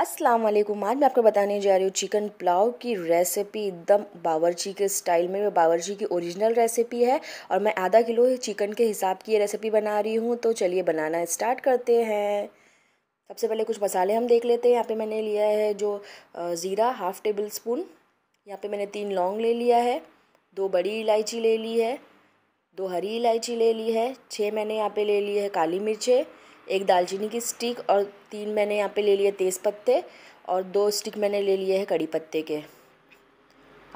अस्सलाम वालेकुम आज मैं आपको बताने जा रही हूँ चिकन पुलाव की रेसिपी एकदम बावर्ची के स्टाइल में बावर्ची की ओरिजिनल रेसिपी है और मैं आधा किलो चिकन के हिसाब की ये रेसिपी बना रही हूँ तो चलिए बनाना स्टार्ट करते हैं सबसे पहले कुछ मसाले हम देख लेते हैं यहाँ पे मैंने लिया है जो ज़ीरा हाफ़ टेबल स्पून यहाँ पर मैंने तीन लौंग ले लिया है दो बड़ी इलायची ले ली है दो हरी इलायची ले ली है छः मैंने यहाँ पर ले ली है काली मिर्चें एक दालचीनी की स्टिक और तीन मैंने यहाँ पे ले लिए तेज़ पत्ते और दो स्टिक मैंने ले लिए हैं कड़ी पत्ते के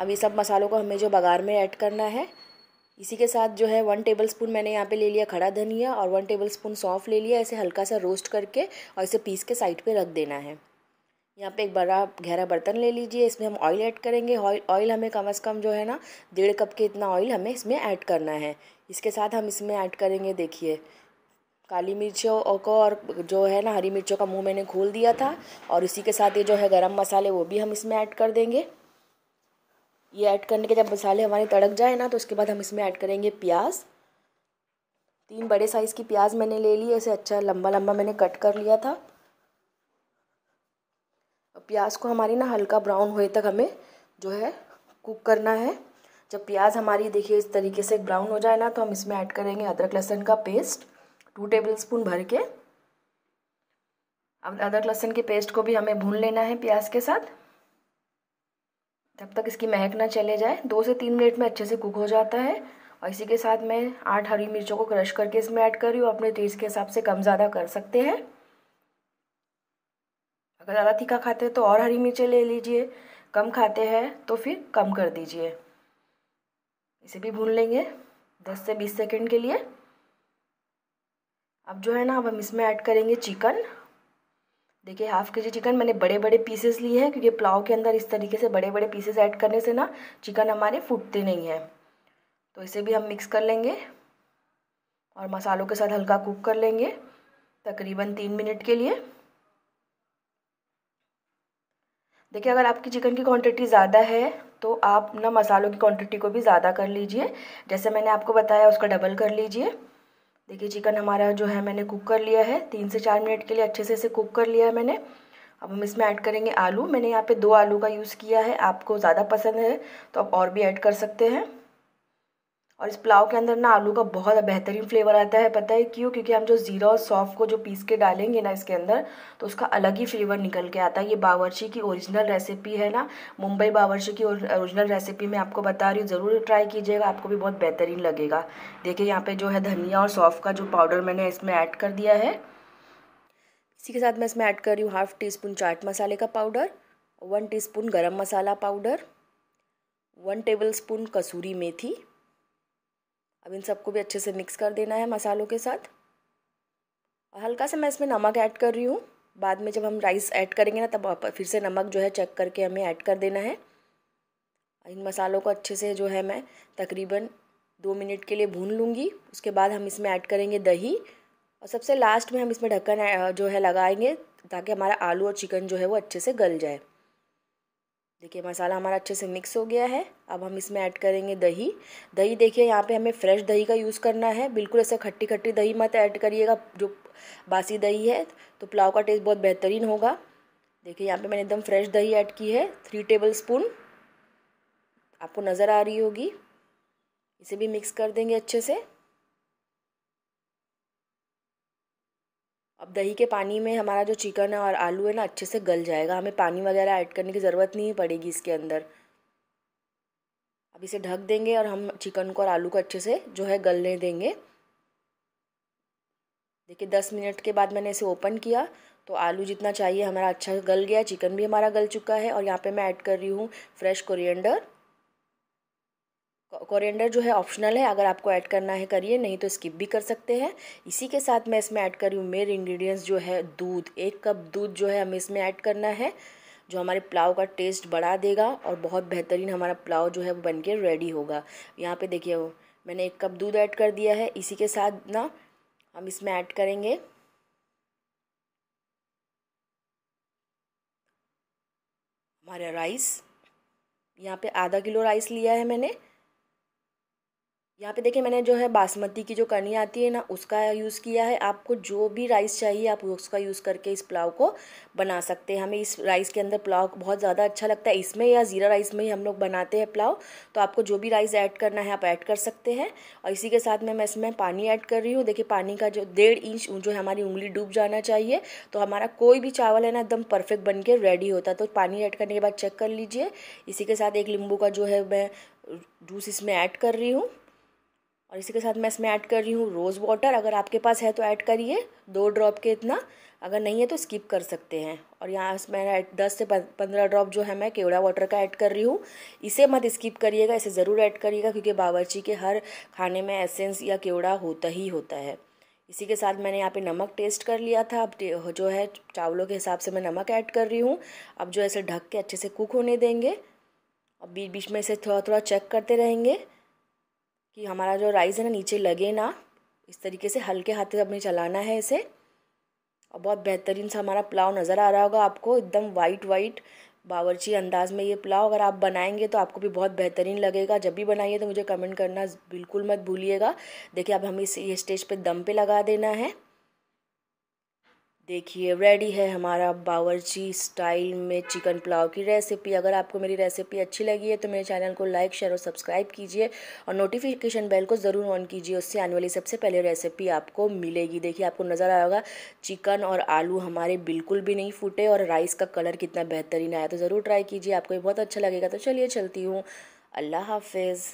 अब ये सब मसालों को हमें जो बघार में ऐड करना है इसी के साथ जो है वन टेबल स्पून मैंने यहाँ पे ले लिया खड़ा धनिया और वन टेबल स्पून सौंफ ले लिया ऐसे हल्का सा रोस्ट करके और इसे पीस के साइड पे रख देना है यहाँ पे एक बड़ा गहरा बर्तन ले लीजिए इसमें हम ऑयल ऐड करेंगे ऑयल ऑयल हमें कम अज़ कम जो है ना डेढ़ कप के इतना ऑयल हमें इसमें ऐड करना है इसके साथ हम इसमें ऐड करेंगे देखिए काली मिर्चों को और जो है ना हरी मिर्चों का मुंह मैंने खोल दिया था और इसी के साथ ये जो है गरम मसाले वो भी हम इसमें ऐड कर देंगे ये ऐड करने के जब मसाले हमारे तड़क जाए ना तो उसके बाद हम इसमें ऐड करेंगे प्याज तीन बड़े साइज़ की प्याज मैंने ले ली ऐसे अच्छा लंबा लंबा मैंने कट कर लिया था प्याज को हमारी ना हल्का ब्राउन होए तक हमें जो है कुक करना है जब प्याज हमारी देखिए इस तरीके से ब्राउन हो जाए ना तो हम इसमें ऐड करेंगे अदरक लहसुन का पेस्ट टू टेबल स्पून भर के अब अदरक लहसुन के पेस्ट को भी हमें भून लेना है प्याज के साथ जब तक इसकी महक ना चले जाए दो से तीन मिनट में अच्छे से कुक हो जाता है और इसी के साथ मैं आठ हरी मिर्चों को क्रश करके इसमें ऐड कर रही हूँ अपने टेस्ट के हिसाब से कम ज़्यादा कर सकते हैं अगर ज़्यादा तीखा खाते हैं तो और हरी मिर्चें ले लीजिए कम खाते हैं तो फिर कम कर दीजिए इसे भी भून लेंगे दस से बीस सेकेंड के लिए अब जो है ना अब हम इसमें ऐड करेंगे चिकन देखिए हाफ़ के जी चिकन मैंने बड़े बड़े पीसेस लिए हैं क्योंकि पुलाव के अंदर इस तरीके से बड़े बड़े पीसेस ऐड करने से ना चिकन हमारे फूटते नहीं हैं तो इसे भी हम मिक्स कर लेंगे और मसालों के साथ हल्का कुक कर लेंगे तकरीबन तीन मिनट के लिए देखिए अगर आपकी चिकन की क्वांटिटी ज़्यादा है तो आप ना मसालों की क्वांटिटी को भी ज़्यादा कर लीजिए जैसे मैंने आपको बताया उसका डबल कर लीजिए देखिए चिकन हमारा जो है मैंने कुक कर लिया है तीन से चार मिनट के लिए अच्छे से इसे कुक कर लिया है मैंने अब हम इसमें ऐड करेंगे आलू मैंने यहाँ पे दो आलू का यूज़ किया है आपको ज़्यादा पसंद है तो आप और भी ऐड कर सकते हैं और इस पुलाव के अंदर ना आलू का बहुत बेहतरीन फ्लेवर आता है पता है क्यों क्योंकि हम जो ज़ीरा और सौफ़ को जो पीस के डालेंगे ना इसके अंदर तो उसका अलग ही फ्लेवर निकल के आता है ये बावर्ची की ओरिजिनल रेसिपी है ना मुंबई बावर्ची की ओरिजिनल रेसिपी मैं आपको बता रही हूँ ज़रूर ट्राई कीजिएगा आपको भी बहुत बेहतरीन लगेगा देखिए यहाँ पर जो है धनिया और सौफ़ का जो पाउडर मैंने इसमें ऐड कर दिया है इसी के साथ मैं इसमें ऐड कर रही हूँ हाफ़ टी स्पून चाट मसाले का powder one teaspoon garam masala powder one tablespoon कसूरी मेथी अब इन सबको भी अच्छे से मिक्स कर देना है मसालों के साथ और हल्का सा मैं इसमें नमक ऐड कर रही हूँ बाद में जब हम राइस ऐड करेंगे ना तब फिर से नमक जो है चेक करके हमें ऐड कर देना है इन मसालों को अच्छे से जो है मैं तकरीबन दो मिनट के लिए भून लूँगी उसके बाद हम इसमें ऐड करेंगे दही और सबसे लास्ट में हम इसमें ढक्कन जो है लगाएंगे ताकि हमारा आलू और चिकन जो है वो अच्छे से गल जाए देखिए मसाला हमारा अच्छे से मिक्स हो गया है अब हम इसमें ऐड करेंगे दही दही देखिए यहाँ पे हमें फ्रेश दही का यूज़ करना है बिल्कुल ऐसा खट्टी खट्टी दही मत ऐड करिएगा जो बासी दही है तो पुलाव का टेस्ट बहुत बेहतरीन होगा देखिए यहाँ पे मैंने एकदम फ्रेश दही ऐड की है थ्री टेबल स्पून आपको नज़र आ रही होगी इसे भी मिक्स कर देंगे अच्छे से दही के पानी में हमारा जो चिकन है और आलू है ना अच्छे से गल जाएगा हमें पानी वगैरह ऐड करने की ज़रूरत नहीं पड़ेगी इसके अंदर अब इसे ढक देंगे और हम चिकन को और आलू को अच्छे से जो है गलने देंगे देखिए दस मिनट के बाद मैंने इसे ओपन किया तो आलू जितना चाहिए हमारा अच्छा गल गया चिकन भी हमारा गल चुका है और यहाँ पे मैं ऐड कर रही हूँ फ्रेश कोरिएंडर कोरिएंडर जो है ऑप्शनल है अगर आपको ऐड करना है करिए नहीं तो स्किप भी कर सकते हैं इसी के साथ मैं इसमें ऐड कर रही हूँ मेन इंग्रेडिएंट्स जो है दूध एक कप दूध जो है हमें इसमें ऐड करना है जो हमारे पुलाव का टेस्ट बढ़ा देगा और बहुत बेहतरीन हमारा पुलाव जो है वो बन के रेडी होगा यहाँ पर देखिए मैंने एक कप दूध ऐड कर दिया है इसी के साथ ना हम इसमें ऐड करेंगे हमारा राइस यहाँ पे आधा किलो राइस लिया है मैंने यहाँ पे देखिए मैंने जो है बासमती की जो कनी आती है ना उसका यूज़ किया है आपको जो भी राइस चाहिए आप उसका यूज़ करके इस पुलाव को बना सकते हैं हमें इस राइस के अंदर पुलाव बहुत ज़्यादा अच्छा लगता है इसमें या ज़ीरा राइस में ही हम लोग बनाते हैं पुलाव तो आपको जो भी राइस ऐड करना है आप ऐड कर सकते हैं और इसी के साथ में मैं इसमें पानी ऐड कर रही हूँ देखिए पानी का जो डेढ़ इंच जो है हमारी उंगली डूब जाना चाहिए तो हमारा कोई भी चावल है ना एकदम परफेक्ट बन के रेडी होता है तो पानी ऐड करने के बाद चेक कर लीजिए इसी के साथ एक नींबू का जो है मैं जूस इसमें ऐड कर रही हूँ और इसी के साथ मैं इसमें ऐड कर रही हूँ रोज़ वाटर अगर आपके पास है तो ऐड करिए दो ड्रॉप के इतना अगर नहीं है तो स्किप कर सकते हैं और यहाँ मैं दस से पंद्रह ड्रॉप जो है मैं केवड़ा वाटर का ऐड कर रही हूँ इसे मत स्किप करिएगा इसे ज़रूर ऐड करिएगा क्योंकि बावर्ची के हर खाने में एसेंस या केवड़ा होता ही होता है इसी के साथ मैंने यहाँ पे नमक टेस्ट कर लिया था अब जो है चावलों के हिसाब से मैं नमक ऐड कर रही हूँ अब जो ऐसे ढक के अच्छे से कुक होने देंगे और बीच बीच में इसे थोड़ा थोड़ा चेक करते रहेंगे कि हमारा जो राइस है ना नीचे लगे ना इस तरीके से हल्के हाथ से अपने चलाना है इसे और बहुत बेहतरीन सा हमारा पुलाव नज़र आ रहा होगा आपको एकदम वाइट वाइट बावरची अंदाज़ में ये पुलाव अगर आप बनाएंगे तो आपको भी बहुत बेहतरीन लगेगा जब भी बनाइए तो मुझे कमेंट करना बिल्कुल मत भूलिएगा देखिए अब हमें ये स्टेज पे दम पे लगा देना है देखिए रेडी है हमारा बावर्ची स्टाइल में चिकन पुलाव की रेसिपी अगर आपको मेरी रेसिपी अच्छी लगी है तो मेरे चैनल को लाइक शेयर और सब्सक्राइब कीजिए और नोटिफिकेशन बेल को ज़रूर ऑन कीजिए उससे आने वाली सबसे पहले रेसिपी आपको मिलेगी देखिए आपको नज़र आया होगा चिकन और आलू हमारे बिल्कुल भी नहीं फूटे और राइस का कलर कितना बेहतरीन आया तो ज़रूर ट्राई कीजिए आपको ये बहुत अच्छा लगेगा तो चलिए चलती हूँ अल्लाह हाफिज़